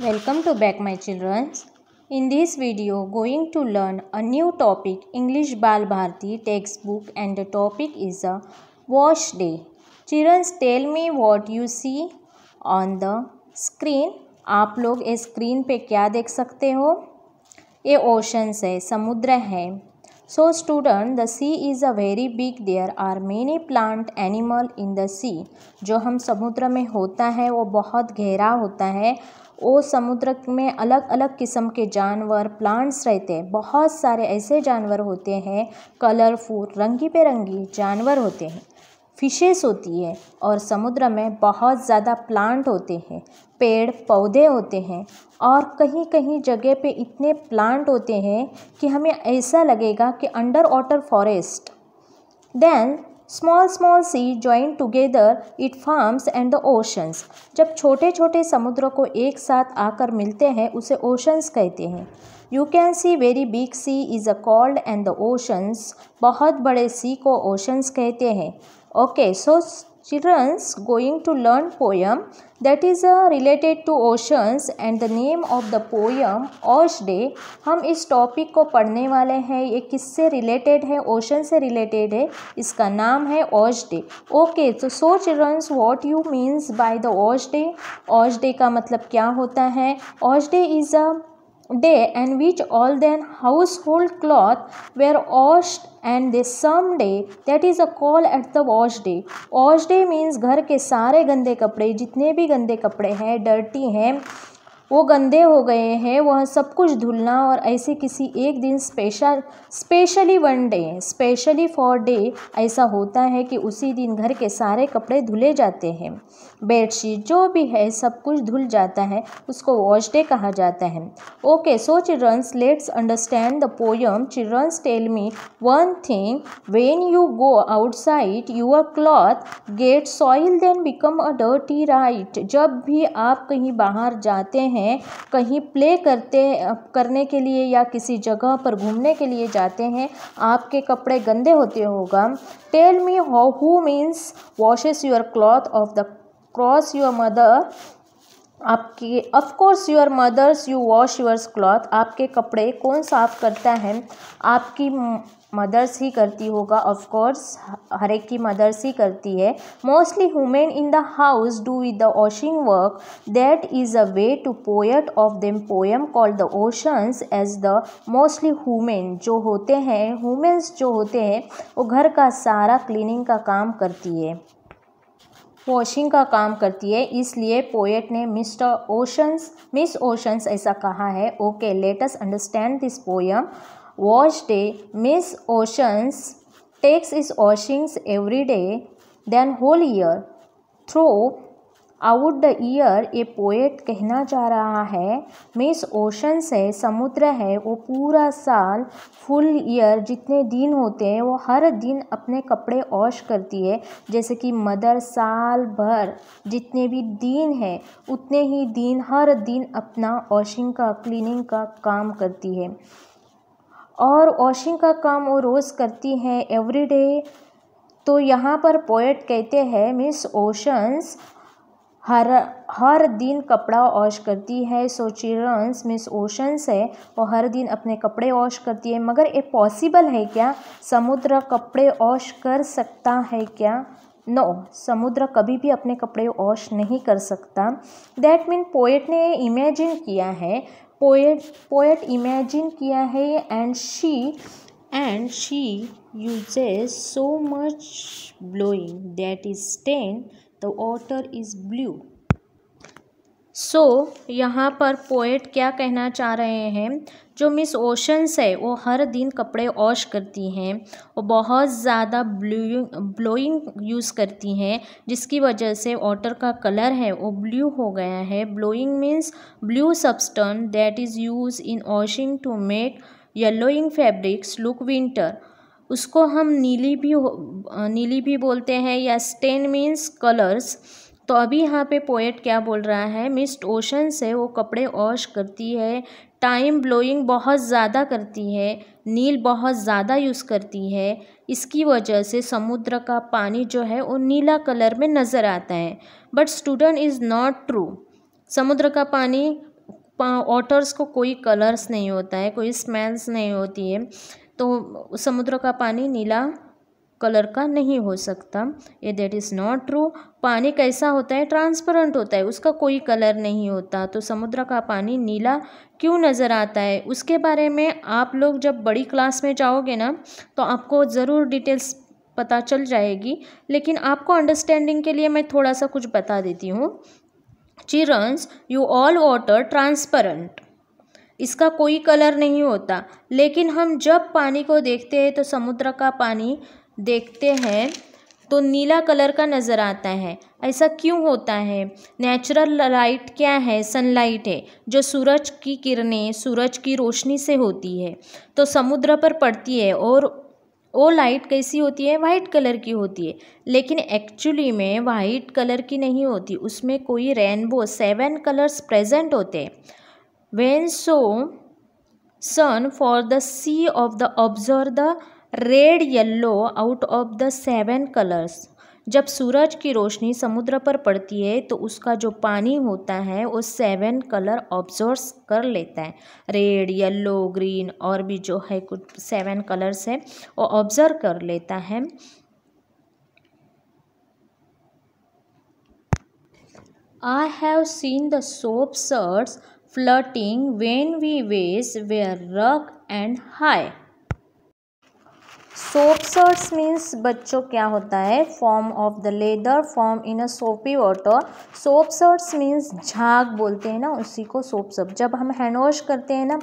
Welcome to back my children. In this video going to learn a new topic English Bal Bharati textbook and the topic is a wash day. Children tell me what you see on the screen. आप लोग screen पे क्या देख सकते हो ये oceans है समुद्र है So student, the sea is a very big. There are many plant animal in the sea. जो हम समुद्र में होता है वो बहुत गहरा होता है वो समुद्र में अलग अलग किस्म के जानवर प्लांट्स रहते हैं बहुत सारे ऐसे जानवर होते हैं कलरफुल रंगी बिरंगी जानवर होते हैं फिशेस होती है और समुद्र में बहुत ज़्यादा प्लांट होते हैं पेड़ पौधे होते हैं और कहीं कहीं जगह पे इतने प्लांट होते हैं कि हमें ऐसा लगेगा कि under water forest then small small sea join together it forms and the oceans जब छोटे छोटे समुद्रों को एक साथ आकर मिलते हैं उसे ओशंस कहते हैं you can see very big sea is a called and the oceans बहुत बड़े सी को ओशंस कहते हैं okay so children's going to learn poem that is uh, related to oceans and the name of the poem osh day हम इस topic को पढ़ने वाले हैं ये किससे रिलेटेड है ओशन से रिलेटेड है इसका नाम है ओश डे ओके तो so children's what you means by the wash day wash day का मतलब क्या होता है wash day is a day and which all then household cloth were washed and they some day that is a call at the wash day wash day means घर के सारे गंदे कपड़े जितने भी गंदे कपड़े हैं डर्टी हैं वो गंदे हो गए हैं वह सब कुछ धुलना और ऐसे किसी एक दिन special specially one day specially for day ऐसा होता है कि उसी दिन घर के सारे कपड़े धुले जाते हैं बेडशीट जो भी है सब कुछ धुल जाता है उसको वॉश डे कहा जाता है okay so children's let's understand the poem children's tell me one thing when you go outside your cloth get soil then become a dirty right जब भी आप कहीं बाहर जाते हैं हैं कहीं प्ले करते करने के लिए या किसी जगह पर घूमने के लिए जाते हैं आपके कपड़े गंदे होते होगा टेल मी हो who means washes your cloth of the cross your mother आपकी of course your mothers you wash yours cloth आपके कपड़े कौन साफ़ करता है आपकी मदर्स ही करती होगा ऑफकोर्स हर एक की मदर्स ही करती है mostly women in the house do with the washing work that is a way to poet of them poem called the oceans as the mostly women जो होते हैं हुमेंस जो होते हैं वो घर का सारा क्लीनिंग का काम करती है वॉशिंग का काम करती है इसलिए पोएट ने मिस्टर ओशंस मिस ओशंस ऐसा कहा है okay let's understand this poem wash day miss oceans takes is washings every day then whole year throw out the year ये पोएट कहना चाह रहा है मिस ओशन से समुद्र है वो पूरा साल फुल ईयर जितने दिन होते हैं वो हर दिन अपने कपड़े वॉश करती है जैसे कि मदर साल भर जितने भी दिन है उतने ही दिन हर दिन अपना वॉशिंग का क्लीनिंग का काम करती है और वॉशिंग का काम वो रोज़ करती हैं एवरीडे तो यहाँ पर पोएट कहते हैं मिस ओशंस हर हर दिन कपड़ा वॉश करती है सो चिल्ड्रंस मिस ओशंस है वो हर दिन अपने कपड़े वॉश करती है मगर ये पॉसिबल है क्या समुद्र कपड़े वॉश कर सकता है क्या नो no, समुद्र कभी भी अपने कपड़े वॉश नहीं कर सकता दैट मीन पोएट ने इमेजिन किया है पोएट पोएट इमेजिन किया है and she and she uses so much blowing that is then the water is blue so यहाँ पर पोएट क्या कहना चाह रहे हैं जो मिस ओशंस है वो हर दिन कपड़े वॉश करती हैं वो बहुत ज़्यादा ब्लूइंग ब्लोइंग यूज़ करती हैं जिसकी वजह से वाटर का कलर है वो ब्लू हो गया है blowing means blue substance that is use in washing to make yellowing fabrics look whiter उसको हम नीली भी नीली भी बोलते हैं या स्टेन मीन्स कलर्स तो अभी यहाँ पे पोएट क्या बोल रहा है मिस्ट ओशन से वो कपड़े वॉश करती है टाइम ब्लोइंग बहुत ज़्यादा करती है नील बहुत ज़्यादा यूज़ करती है इसकी वजह से समुद्र का पानी जो है वो नीला कलर में नज़र आता है but student is not true समुद्र का पानी वाटर्स को कोई कलर्स नहीं होता है कोई स्मेल्स नहीं होती है तो समुद्र का पानी नीला कलर का नहीं हो सकता ये दैट इज़ नॉट ट्रू पानी कैसा होता है ट्रांसपेरेंट होता है उसका कोई कलर नहीं होता तो समुद्र का पानी नीला क्यों नज़र आता है उसके बारे में आप लोग जब बड़ी क्लास में जाओगे ना तो आपको ज़रूर डिटेल्स पता चल जाएगी लेकिन आपको अंडरस्टैंडिंग के लिए मैं थोड़ा सा कुछ बता देती हूँ children's you all water transparent इसका कोई कलर नहीं होता लेकिन हम जब पानी को देखते हैं तो समुद्र का पानी देखते हैं तो नीला कलर का नज़र आता है ऐसा क्यों होता है नेचुरल लाइट क्या है सनलाइट है जो सूरज की किरणें सूरज की रोशनी से होती है तो समुद्र पर पड़ती है और वो लाइट कैसी होती है वाइट कलर की होती है लेकिन एक्चुअली में वाइट कलर की नहीं होती उसमें कोई रेनबो सेवन कलर्स प्रेजेंट होते हैं When so sun for the sea of the observe the red yellow out of the seven colours जब सूरज की रोशनी समुद्र पर पड़ती है तो उसका जो पानी होता है वो सेवन कलर ऑब्जर्व कर लेता है रेड येल्लो ग्रीन और भी जो है कुछ सेवन कलर्स है वो ऑब्जर्व कर लेता है I have seen the soap suds flirting when we ways were rough and high. Soap suds means बच्चों क्या होता है form of the lather form in a soapy water soap suds means झाग बोलते हैं ना उसी को सोप सब जब हम हैंड वॉश करते हैं ना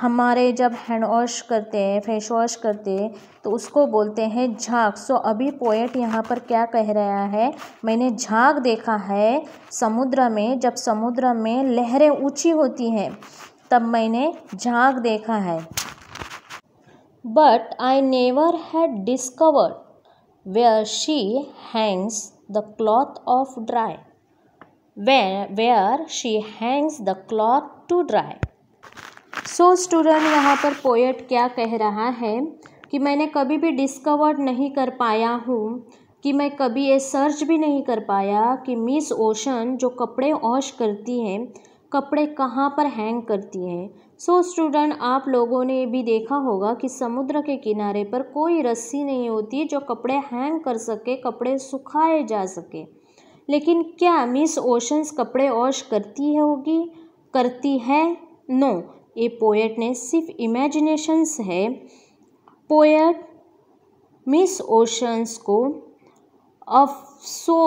हमारे जब हैंड वॉश करते हैं फेस वॉश करते हैं तो उसको बोलते हैं झाग सो अभी पोएट यहाँ पर क्या कह रहा है मैंने झाग देखा है समुद्र में जब समुद्र में लहरें ऊंची होती हैं तब मैंने झाग देखा है but I never had discovered where she hangs the cloth of dry where she hangs the cloth to dry so student यहाँ पर पोएट क्या कह रहा है कि मैंने कभी भी डिस्कवर नहीं कर पाया हूँ कि मैं कभी ये सर्च भी नहीं कर पाया कि मिस ओशन जो कपड़े वॉश करती हैं कपड़े कहाँ पर हैंग करती हैं सो so स्टूडेंट आप लोगों ने भी देखा होगा कि समुद्र के किनारे पर कोई रस्सी नहीं होती जो कपड़े हैंग कर सके कपड़े सुखाए जा सके लेकिन क्या मिस ओशंस कपड़े वॉश करती होगी करती है नो ये पोएट ने सिर्फ इमेजिनेशंस है पोएट मिस ओशंस को अफसो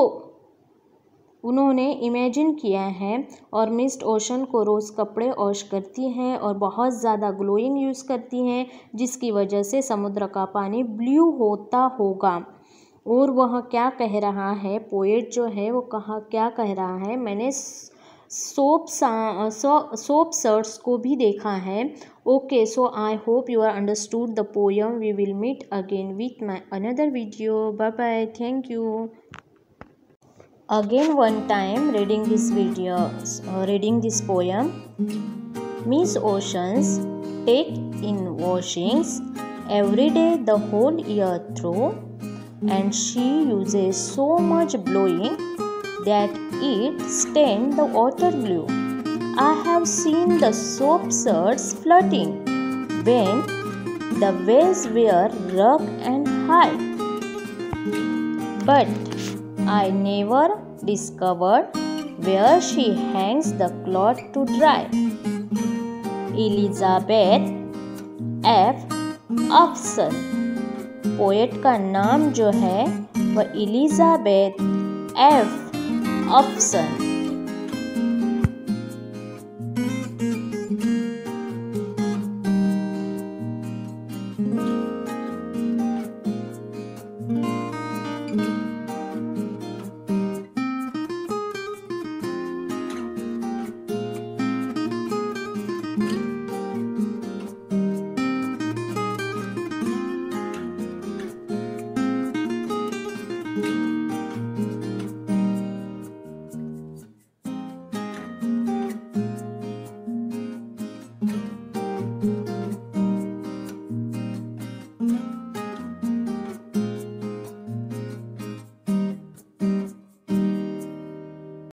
उन्होंने इमेजिन किया है और मिस्ड ओशन को रोज़ कपड़े वॉश करती हैं और बहुत ज़्यादा ग्लोइंग यूज़ करती हैं जिसकी वजह से समुद्र का पानी ब्लू होता होगा और वह क्या कह रहा है पोइट जो है वो कहा क्या कह रहा है मैंने सोप सा सो सोप सर्ट्स को भी देखा है okay so I hope you are understood the poem we will meet again with my another video bye bye thank you again one time reading this video reading this poem miss oceans take in washings every day the whole year through and she uses so much blowing that it stained the water blue. I have seen the soap suds floating when the waves were rough and high. But I never discovered where she hangs the cloth to dry. Elizabeth F. अफसर poet का नाम जो है वह Elizabeth F option